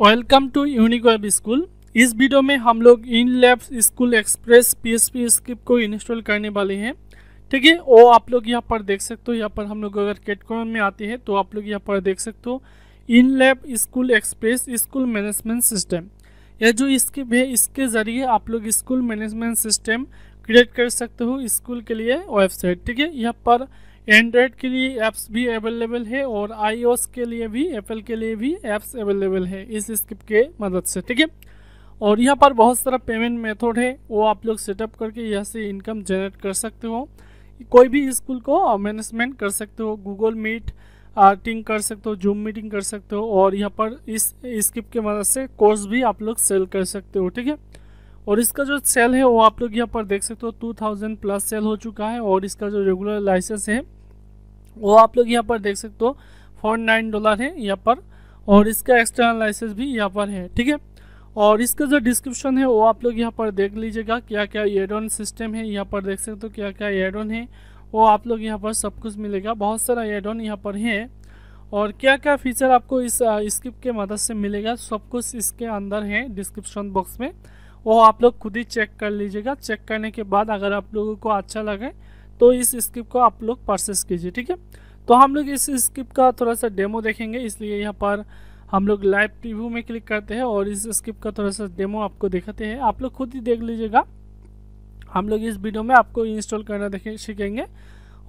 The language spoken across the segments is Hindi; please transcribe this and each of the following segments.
वेलकम टू वेब स्कूल इस वीडियो में हम लोग in lab school express PSP script को इंस्टॉल करने वाले हैं ठीक है वो आप लोग यहाँ पर देख सकते हो यहाँ पर हम लोग अगर कैटकॉन में आते हैं तो आप लोग यहाँ पर देख सकते हो in lab school express school management system यह जो स्क्रिप्ट है इसके ज़रिए आप लोग स्कूल मैनेजमेंट सिस्टम क्रिएट कर सकते हो स्कूल के लिए वेबसाइट ठीक है यहाँ पर एंड्रॉयड के लिए ऐप्स भी अवेलेबल है और आई के लिए भी एप्पल के लिए भी ऐप्स अवेलेबल है इस स्क्रिप्ट के मदद से ठीक है और यहाँ पर बहुत सारा पेमेंट मेथड है वो आप लोग सेटअप करके यहाँ से इनकम जनरेट कर सकते हो कोई भी स्कूल को मैनेजमेंट कर सकते हो गूगल मीट आर्टिंग कर सकते हो जूम मीटिंग कर सकते हो और यहाँ पर इस स्क्रिप्ट के मदद से कोर्स भी आप लोग सेल कर सकते हो ठीक है और इसका जो सेल है वो आप लोग यहाँ पर देख सकते हो 2000 प्लस सेल हो चुका है और इसका जो रेगुलर लाइसेंस है वो आप लोग यहाँ पर देख सकते हो फोर्टी नाइन डॉलर है यहाँ पर और इसका एक्सटर्नल लाइसेंस भी यहाँ पर है ठीक है और इसका जो डिस्क्रिप्शन है वो आप लोग यहाँ पर देख लीजिएगा क्या क्या एडोन सिस्टम है यहाँ पर देख सकते हो क्या क्या एडोन है वो आप लोग यहाँ पर सब कुछ मिलेगा बहुत सारा एडोन यहाँ पर है और क्या क्या फीचर आपको इस स्क्रिप्ट के मदद से मिलेगा सब कुछ इसके अंदर है डिस्क्रिप्शन बॉक्स में वो आप लोग खुद ही चेक कर लीजिएगा चेक करने के बाद अगर आप लोगों को अच्छा लगे तो इस स्क्रिप्ट को आप लोग परसेस कीजिए ठीक है तो हम लोग इस स्क्रिप्ट का थोड़ा सा डेमो देखेंगे इसलिए यहाँ पर हम लोग लाइव रिव्यू में क्लिक करते हैं और इस स्क्रिप्ट का थोड़ा सा डेमो आपको दिखाते हैं आप लोग खुद ही देख लीजिएगा हम लोग इस वीडियो में आपको इंस्टॉल करना देखें सीखेंगे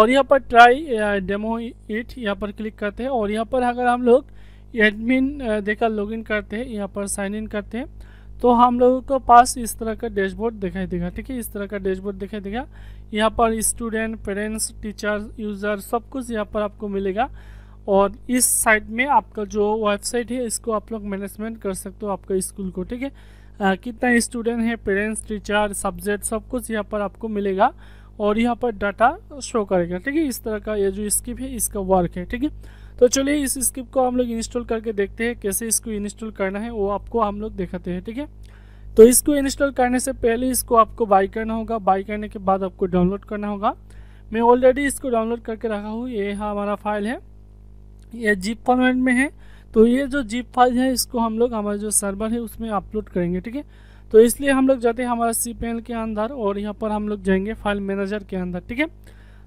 और यहाँ पर ट्राई डेमो इट यहाँ पर क्लिक करते हैं और यहाँ पर अगर हम लोग एडमिन देकर लॉगिन करते हैं यहाँ पर साइन इन करते हैं तो हम लोगों को पास इस तरह का डैशबोर्ड दिखाई देगा ठीक है इस तरह का डैशबोर्ड दिखाई देगा यहाँ पर स्टूडेंट पेरेंट्स टीचर यूज़र सब कुछ यहाँ पर आपको मिलेगा और इस साइट में आपका जो वेबसाइट है इसको आप लोग मैनेजमेंट कर सकते हो आपका स्कूल को ठीक है कितना स्टूडेंट है पेरेंट्स टीचर सब्जेक्ट सब कुछ यहाँ पर आपको मिलेगा और यहाँ पर डाटा शो करेगा ठीक है इस तरह का ये जो स्किप है इसका वर्क है ठीक है तो चलिए इस स्किप को हम लोग इंस्टॉल करके देखते हैं कैसे इसको इंस्टॉल करना है वो आपको हम लोग दिखाते हैं ठीक है थीके? तो इसको इंस्टॉल करने से पहले इसको आपको बाई करना होगा बाई करने के बाद आपको डाउनलोड करना होगा मैं ऑलरेडी इसको डाउनलोड करके रखा हूँ ये हमारा फाइल है ये जीप फॉर्मेट में है तो ये जो जीप फाइल है इसको हम लोग हमारा जो सर्वर है उसमें अपलोड करेंगे ठीक है तो इसलिए हम लोग जाते हैं हमारा सी के अंदर और यहाँ पर हम लोग जाएंगे फाइल मैनेजर के अंदर ठीक है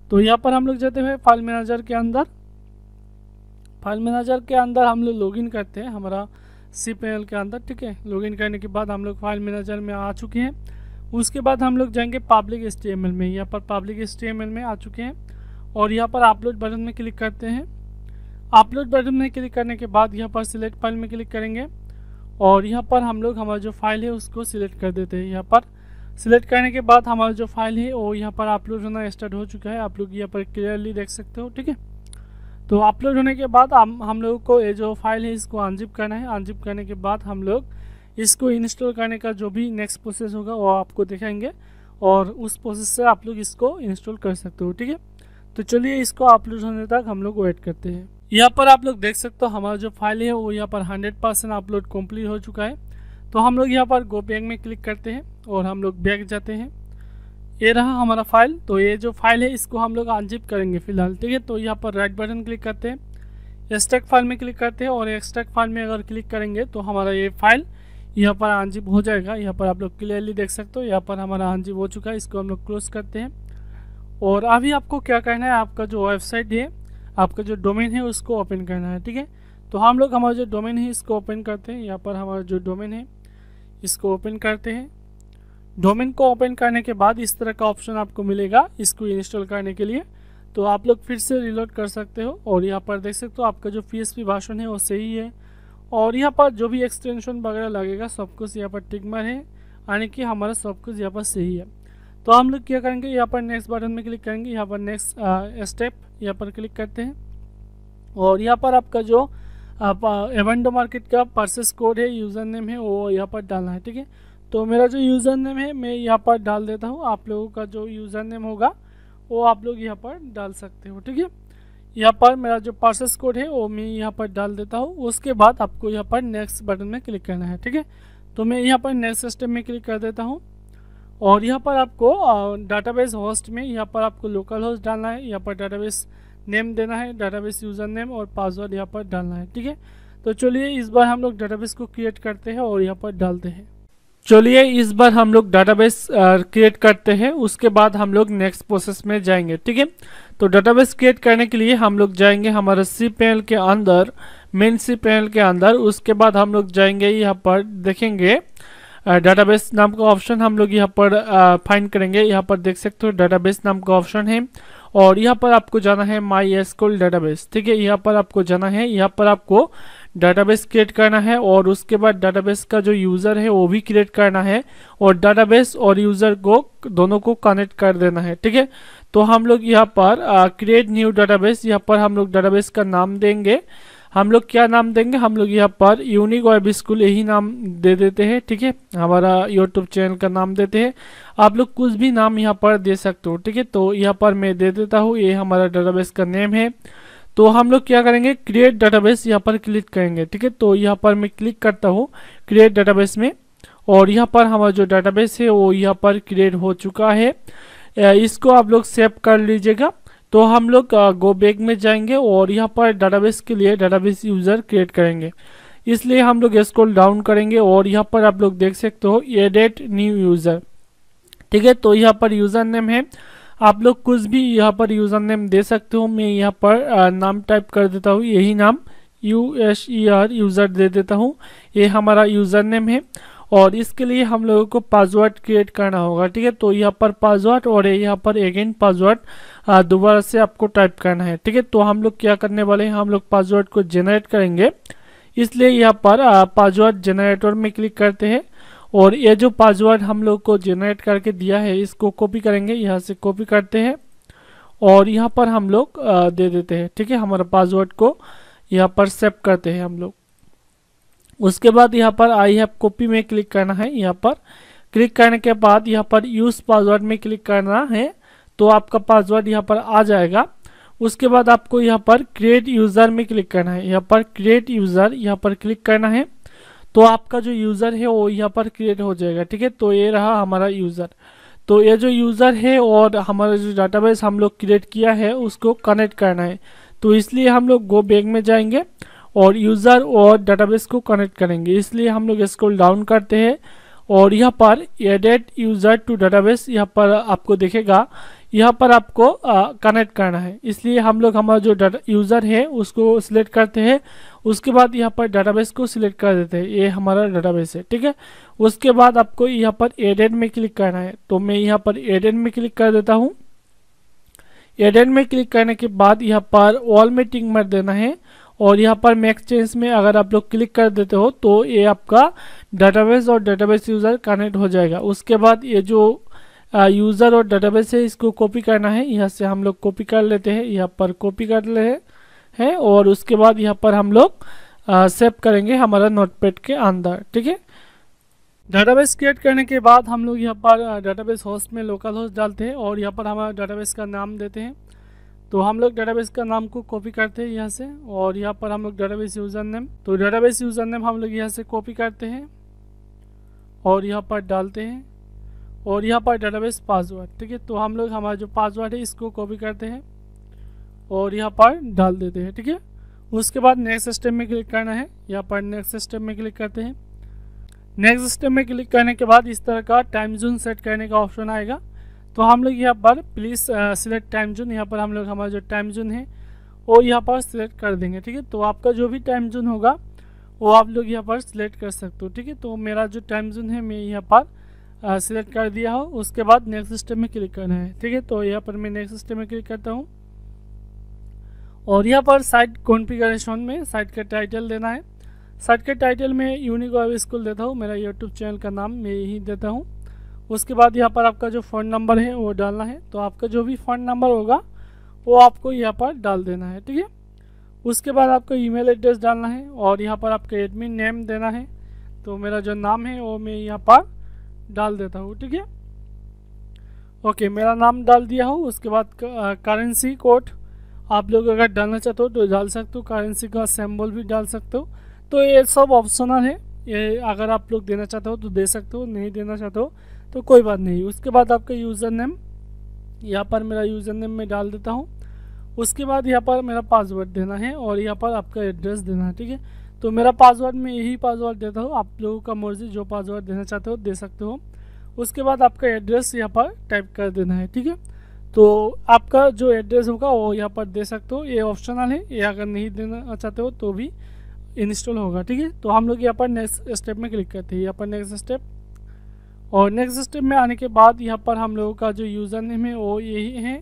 तो यहाँ पर हम लोग जाते हैं फाइल मैनेजर के अंदर फाइल मैनेजर के अंदर हम लोग इन करते हैं हमारा सी के अंदर ठीक है लॉगिन करने के बाद हम लोग फाइल मैनेजर में आ चुके हैं उसके बाद हम लोग जाएंगे पब्लिक एस में यहाँ पर पब्लिक एस में आ चुके हैं और यहाँ पर अपलोड बटन में क्लिक करते हैं अपलोड बटन में क्लिक करने के बाद यहाँ पर सिलेक्ट फाइल में क्लिक करेंगे और यहाँ पर हम लोग हमारा जो फाइल है उसको सिलेक्ट कर देते हैं यहाँ पर सिलेक्ट करने के बाद हमारा जो फाइल है वो यहाँ पर अपलोड होना स्टार्ट हो चुका है आप लोग यहाँ पर क्लियरली देख सकते हो ठीक है तो अपलोड होने के बाद हम हम लोग को ये जो फाइल है इसको अनजिप करना है अनजिप करने के बाद हम लोग इसको इंस्टॉल करने का जो भी नेक्स्ट प्रोसेस होगा वो आपको दिखाएंगे और उस प्रोसेस से आप लोग इसको इंस्टॉल कर सकते हो ठीक है तो चलिए इसको अपलोड होने तक हम लोग वेट करते हैं यहाँ पर आप लोग देख सकते हो हमारा जो फाइल है वो यहाँ पर हंड्रेड परसेंट अपलोड कम्प्लीट हो चुका है तो हम लोग यहाँ पर गो बैग में क्लिक करते हैं और हम लोग बैग जाते हैं ये रहा हमारा फाइल तो ये जो फाइल है इसको हम लोग अनजिप करेंगे फिलहाल ठीक है तो यहाँ पर राइट बटन क्लिक करते हैं एक्सट्रैक्ट फाइल में क्लिक करते हैं और एक्सट्रैक्ट फाइल में अगर क्लिक करेंगे तो हमारा ये फाइल यहाँ पर अनजिप हो जाएगा यहाँ पर आप लोग क्लियरली देख सकते हो यहाँ पर हमारा अनजिप हो चुका है इसको हम लोग क्लोज करते हैं और अभी आपको क्या कहना है आपका जो वेबसाइट है आपका जो डोमेन है उसको ओपन करना है ठीक है तो हम लोग हमारा जो डोमेन है इसको ओपन करते हैं यहाँ पर हमारा जो डोमेन है इसको ओपन करते हैं डोमेन को ओपन करने के बाद इस तरह का ऑप्शन आपको मिलेगा इसको इंस्टॉल करने के लिए तो आप लोग फिर से रिलोड कर सकते हो और यहाँ पर देख सकते हो आपका जो पी भाषण है वो सही है और यहाँ पर जो भी एक्सटेंशन वगैरह लगेगा सब कुछ यहाँ पर टिकमर है यानी कि हमारा सब कुछ यहाँ पर सही है तो हम लोग क्या करेंगे यहाँ पर नेक्स्ट बटन में क्लिक करेंगे यहाँ पर नेक्स्ट स्टेप यहाँ पर क्लिक करते हैं और यहाँ पर आपका जो एवेंडो मार्केट का परसेस कोड है यूज़र नेम है वो यहाँ पर डालना है ठीक है तो मेरा जो यूज़र नेम है मैं यहाँ पर डाल देता हूँ आप लोगों का जो यूज़र नेम होगा वो आप लोग यहाँ पर डाल सकते हो ठीक है यहाँ पर मेरा जो पार्सेस कोड है वो मैं यहाँ पर डाल देता हूँ उसके बाद आपको यहाँ पर नेक्स्ट बटन में क्लिक करना है ठीक है तो मैं यहाँ पर नेक्स्ट सिस्टम में क्लिक कर देता हूँ और यहाँ पर आपको डाटाबेस होस्ट में यहाँ पर आपको लोकल होस्ट डालना है यहाँ पर डाटाबेस नेम देना है डाटाबेस यूज़र नेम और पासवर्ड यहाँ पर डालना है ठीक है तो चलिए इस बार हम लोग डाटाबेस को क्रिएट करते हैं और यहाँ पर डालते हैं चलिए इस बार हम लोग डाटाबेस क्रिएट करते हैं उसके बाद हम लोग नेक्स्ट प्रोसेस में जाएंगे ठीक है तो डाटाबेस क्रिएट करने के लिए हम लोग जाएंगे हमारे सी पैनल के अंदर मेन सी पैनल के अंदर उसके बाद हम लोग जाएंगे यहाँ पर देखेंगे डाटाबेस नाम का ऑप्शन हम लोग यहाँ पर फाइंड करेंगे यहाँ पर देख सकते हो डाटाबेस नाम का ऑप्शन है और यहाँ पर आपको जाना है माई एसकोल डाटाबेस ठीक है यहाँ पर आपको जाना है यहाँ पर आपको डाटाबेस क्रिएट करना है और उसके बाद डाटाबेस का जो यूज़र है वो भी क्रिएट करना है और डाटाबेस और यूज़र को दोनों को कनेक्ट कर देना है ठीक है तो हम लोग यहाँ पर क्रिएट न्यू डाटाबेस यहाँ पर हम लोग डाटाबेस का नाम देंगे हम लोग क्या नाम देंगे हम लोग यहाँ पर यूनिक वेब स्कूल यही नाम दे देते हैं ठीक है हमारा यूट्यूब चैनल का नाम देते हैं आप लोग कुछ भी नाम यहाँ पर दे सकते हो ठीक है तो यहाँ पर मैं दे देता हूँ ये हमारा डाटाबेस का नेम है तो हम लोग क्या करेंगे क्रिएट डाटाबेस यहाँ पर क्लिक करेंगे ठीक है तो यहाँ पर मैं क्लिक करता हूँ क्रिएट डाटाबेस में और यहाँ पर हमारा जो डाटाबेस है वो यहाँ पर क्रिएट हो चुका है इसको आप लोग सेव कर लीजिएगा तो हम लोग गो बैक में जाएंगे और यहाँ पर डाटाबेस के लिए डाटाबेस यूज़र क्रिएट करेंगे इसलिए हम लोग स्क्रॉल डाउन करेंगे और यहाँ पर आप लोग देख सकते हो एडेट न्यू यूज़र ठीक है तो यहाँ पर यूज़र नेम है आप लोग कुछ भी यहाँ पर यूज़र नेम दे सकते हो मैं यहाँ पर नाम टाइप कर देता हूँ यही नाम U S E R user दे देता हूँ ये हमारा यूज़र नेम है और इसके लिए हम लोगों को पासवर्ड क्रिएट करना होगा ठीक है तो यहाँ पर पासवर्ड और यहाँ पर अगेन पासवर्ड दोबारा से आपको टाइप करना है ठीक है तो हम लोग क्या करने वाले हैं हम लोग पासवर्ड को जेनरेट करेंगे इसलिए यहाँ पर पासवर्ड जेनरेटर में क्लिक करते हैं और ये जो पासवर्ड हम लोग को जेनरेट करके दिया है इसको कॉपी करेंगे यहाँ से कॉपी करते हैं और यहाँ पर हम लोग दे देते हैं ठीक है हमारा पासवर्ड को यहाँ पर सेव करते हैं हम लोग उसके बाद यहाँ पर आई हैव कॉपी में क्लिक करना है यहाँ पर क्लिक करने के बाद यहाँ पर यूज़ पासवर्ड में क्लिक करना है तो आपका पासवर्ड यहाँ पर आ जाएगा उसके बाद आपको यहाँ पर क्रिएट यूज़र में क्लिक करना है यहाँ पर क्रिएट यूज़र यहाँ पर क्लिक करना है तो आपका जो यूज़र है वो यहाँ पर क्रिएट हो जाएगा ठीक है तो ये रहा हमारा यूज़र तो ये जो यूज़र है और हमारा जो डाटाबेस हम लोग क्रिएट किया है उसको कनेक्ट करना है तो इसलिए हम लोग गो बैग में जाएंगे और यूज़र और डाटाबेस को कनेक्ट करेंगे इसलिए हम लोग इसको डाउन करते हैं और यहाँ पर एडेड यूजर टू बेस यहाँ पर आपको देखेगा यहाँ पर आपको कनेक्ट करना है इसलिए हम लोग हमारा जो डाटा यूज़र है उसको सिलेक्ट करते हैं उसके बाद यहाँ पर डाटाबेस को सिलेक्ट कर देते हैं ये हमारा डाटाबेस है ठीक है उसके बाद आपको यहाँ पर एडेड में क्लिक करना है तो मैं यहाँ पर एडेड में क्लिक कर देता हूँ एडेड में क्लिक करने के बाद यहाँ पर ऑल में टिंग देना है और यहाँ पर मैक्स चेंज में अगर आप लोग क्लिक कर देते हो तो ये आपका डाटाबेस और डाटाबेस यूज़र कनेक्ट हो जाएगा उसके बाद ये जो यूज़र और डाटाबेस है इसको कॉपी करना है यहाँ से हम लोग कॉपी कर लेते हैं यहाँ पर कॉपी कर ले हैं और उसके बाद यहाँ पर हम लोग सेव करेंगे हमारा नोटपैड के अंदर ठीक है डाटाबेस क्रिएट करने के बाद हम लोग यहाँ पर डाटाबेस होस्ट में लोकल होस्ट डालते हैं और यहाँ पर हमारा डाटाबेस का नाम देते हैं तो हम लोग डेटाबेस का नाम को कॉपी करते हैं यहाँ से और यहाँ पर हम लोग डेटाबेस यूज़र नेम तो डेटाबेस यूज़र नेम हम लोग यहाँ से कॉपी करते हैं और यहाँ पर डालते हैं और यहाँ पर डेटाबेस पासवर्ड ठीक है तो हम लोग हमारा जो पासवर्ड है इसको कॉपी करते हैं और यहाँ पर डाल देते हैं ठीक है उसके बाद नेक्स्ट स्टेप में क्लिक करना है यहाँ पर नेक्स्ट स्टेप में क्लिक करते हैं नेक्स्ट स्टेप में क्लिक करने के बाद इस तरह का टाइम जोन सेट करने का ऑप्शन आएगा तो हम लोग यहाँ पर प्लीज़ सिलेक्ट टाइम जोन यहाँ पर हम लोग हमारा जो टाइम जोन है वो यहाँ पर सिलेक्ट कर देंगे ठीक है तो आपका जो भी टाइम जोन होगा वो आप लोग यहाँ पर सिलेक्ट कर सकते हो ठीक है तो मेरा जो टाइम जोन है मैं यहाँ पर सिलेक्ट uh, कर दिया हो उसके बाद नेक्स्ट सिस्टम में क्लिक करना है ठीक है तो यहाँ पर मैं नेक्स्ट सिस्टम में क्लिक करता हूँ और यहाँ पर साइट कॉन्फ़िगरेशन में साइट का टाइटल देना है साइट के टाइटल में यूनिक वेब स्कूल देता हूँ मेरा यूट्यूब चैनल का नाम मैं यही देता हूँ उसके बाद यहाँ पर आपका जो फ़ोन नंबर है वो डालना है तो आपका जो भी फ़ोन नंबर होगा वो आपको यहाँ पर डाल देना है ठीक है उसके बाद आपको ईमेल एड्रेस डालना है और यहाँ पर आपका एडमिन नेम देना है तो मेरा जो नाम है वो मैं यहाँ पर डाल देता हूँ ठीक है ओके मेरा नाम डाल दिया हो उसके बाद करेंसी कोड आप लोग अगर डालना चाहते हो तो डाल सकते हो करेंसी का सैम्बल भी डाल सकते हो तो ये सब ऑप्शनल है ये अगर आप लोग देना चाहते हो तो दे सकते हो नहीं देना चाहते हो तो कोई बात नहीं उसके बाद आपका यूज़र नेम यहाँ पर मेरा यूज़र नेम मैं डाल देता हूँ उसके बाद यहाँ पर मेरा पासवर्ड देना है और यहाँ पर आपका एड्रेस देना है ठीक है तो मेरा पासवर्ड मैं यही पासवर्ड देता हूँ आप लोगों का मर्जी जो पासवर्ड देना चाहते हो दे सकते हो उसके बाद आपका एड्रेस यहाँ पर टाइप कर देना है ठीक है तो आपका जो एड्रेस होगा वो यहाँ पर दे सकते हो ये ऑप्शनल है ये अगर नहीं देना चाहते हो तो भी इंस्टॉल होगा ठीक है तो हम लोग यहाँ पर नेक्स्ट स्टेप में क्लिक करते हैं यहाँ पर नेक्स्ट स्टेप और नेक्स्ट स्टेप में आने के बाद यहाँ पर हम लोगों का जो यूज़र नेम है वो यही है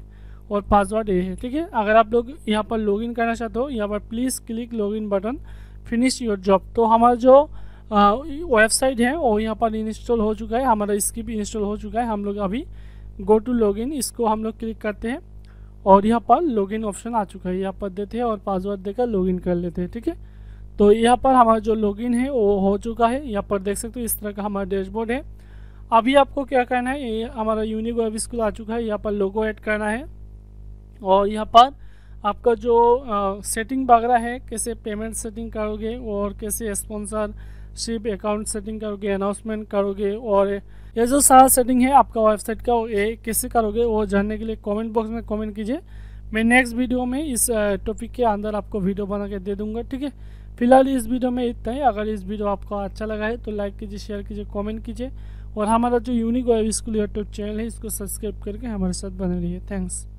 और पासवर्ड ये है ठीक है अगर आप लोग यहाँ पर लॉगिन करना चाहते हो यहाँ पर please click login button finish your job तो हमारा जो वेबसाइट है वो यहाँ पर इंस्टॉल हो चुका है हमारा स्किप इंस्टॉल हो चुका है हम लोग अभी गो टू लॉगिन इसको हम लोग क्लिक करते हैं और यहाँ पर लॉगिन ऑप्शन आ चुका है यहाँ पर देते हैं और पासवर्ड देकर लॉगिन कर लेते हैं ठीक है तो यहाँ पर हमारा जो लॉगिन है वो हो चुका है यहाँ पर देख सकते हो इस तरह का हमारा डैशबोर्ड है अभी आपको क्या करना है ये हमारा यूनिक वेब स्कूल आ चुका है यहाँ पर लोगो ऐड करना है और यहाँ पर आपका जो आ, सेटिंग वगैरह है कैसे पेमेंट सेटिंग करोगे और कैसे स्पॉन्सरशिप अकाउंट सेटिंग करोगे अनाउंसमेंट करोगे और ये जो सारा सेटिंग है आपका वेबसाइट का ये कैसे करोगे वो जानने के लिए कमेंट बॉक्स में कमेंट कीजिए मैं नेक्स्ट वीडियो में इस टॉपिक के अंदर आपको वीडियो बना के दे दूंगा ठीक है फिलहाल इस वीडियो में इतना ही अगर इस वीडियो आपको अच्छा लगा है तो लाइक कीजिए शेयर कीजिए कॉमेंट कीजिए और हमारा जो unique web school YouTube channel है इसको सब्सक्राइब करके हमारे साथ बने रहिए थैंक्स